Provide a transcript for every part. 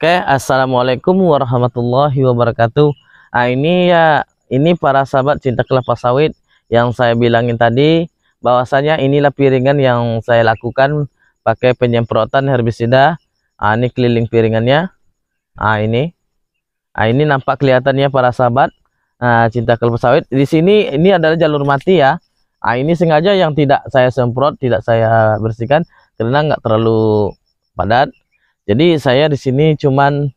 Oke, okay, assalamualaikum warahmatullahi wabarakatuh. Nah, ini ya, ini para sahabat cinta kelapa sawit yang saya bilangin tadi, bahwasanya inilah piringan yang saya lakukan pakai penyemprotan herbisida. Nah, ini keliling piringannya. Nah, ini. Nah, ini nampak kelihatannya para sahabat nah, cinta kelapa sawit. Di sini ini adalah jalur mati ya. Nah, ini sengaja yang tidak saya semprot, tidak saya bersihkan karena nggak terlalu padat jadi saya di sini cuman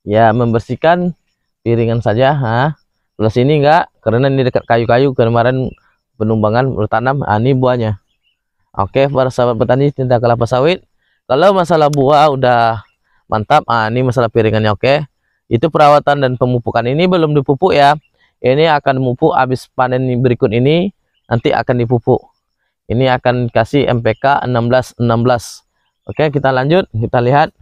ya membersihkan piringan saja, ha. Ah. Plus ini enggak karena ini dekat kayu-kayu kemarin penumbangan bertanam, ah, ini buahnya. Oke, para sahabat petani cinta kelapa sawit. Kalau masalah buah udah mantap, ah ini masalah piringannya oke. Itu perawatan dan pemupukan ini belum dipupuk ya. Ini akan mupuk habis panen berikut ini nanti akan dipupuk. Ini akan kasih MPK 16 16. Oke, kita lanjut, kita lihat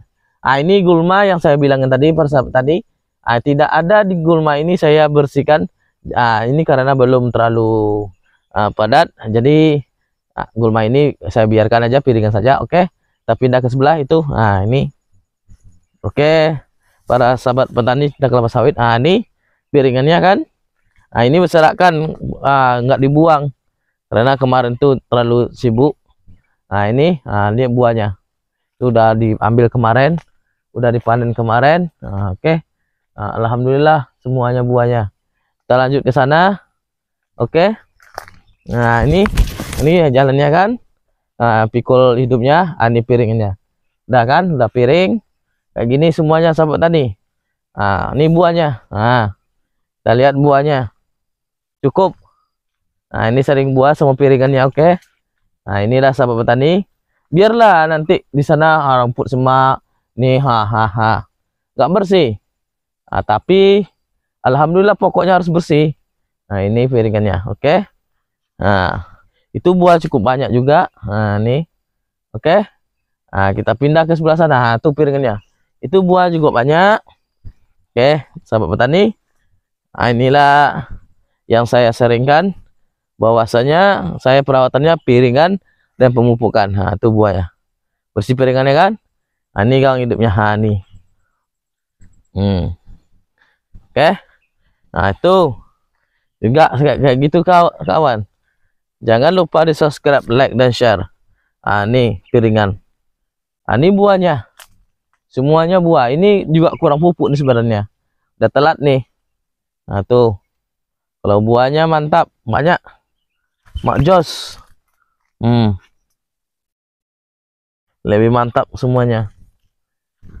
ah ini gulma yang saya bilangin tadi persahabat tadi ah, tidak ada di gulma ini saya bersihkan ah, ini karena belum terlalu ah, padat jadi ah, gulma ini saya biarkan aja piringan saja oke okay? kita pindah ke sebelah itu ah ini oke okay. para sahabat petani tidak kelapa sawit ah ini piringannya kan nah ini berserakan ah, nggak dibuang karena kemarin tuh terlalu sibuk nah ini nah, ini buahnya sudah diambil kemarin udah dipanen kemarin nah, oke okay. nah, alhamdulillah semuanya buahnya kita lanjut ke sana oke okay. nah ini ini ya jalannya kan nah, pikul hidupnya ani ah, piringnya udah kan udah piring kayak gini semuanya sahabat tani nah ini buahnya nah kita lihat buahnya cukup nah ini sering buah sama piringannya oke okay. nah inilah sahabat petani biarlah nanti di sana ah, rumput semak Nih hahaha. Nggak bersih. Nah, tapi alhamdulillah pokoknya harus bersih. Nah, ini piringannya, oke. Okay? Nah, itu buah cukup banyak juga. Nah, ini, Oke. Okay? Nah, kita pindah ke sebelah sana. Nah, itu piringannya. Itu buah juga banyak. Oke, okay, sahabat petani. Nah, inilah yang saya seringkan bahwasanya saya perawatannya piringan dan pemupukan. Nah, itu buahnya. Bersih piringannya kan? Ani nah, kang hidupnya Hani. Hmm. Oke. Okay? Nah, itu juga kayak, kayak gitu kawan. Jangan lupa di subscribe, like dan share. Ah, ini piringan. Ah, ini buahnya. Semuanya buah. Ini juga kurang pupuk nih sebenarnya. Udah telat nih. Nah, tuh. Kalau buahnya mantap, banyak. Mak Jos. Hmm. Lebih mantap semuanya.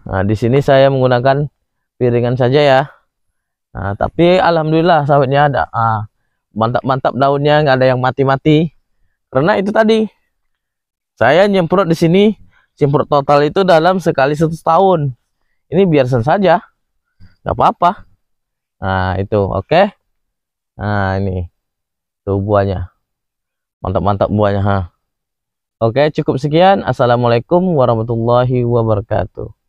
Nah, di sini saya menggunakan piringan saja ya. Nah, tapi alhamdulillah sawitnya ada ah, mantap-mantap daunnya nggak ada yang mati-mati. Karena itu tadi saya nyemprot di sini semprot total itu dalam sekali satu tahun. Ini biarkan saja, nggak apa-apa. Nah itu oke. Okay. Nah ini tuh buahnya, mantap-mantap buahnya ha. Oke okay, cukup sekian. Assalamualaikum warahmatullahi wabarakatuh.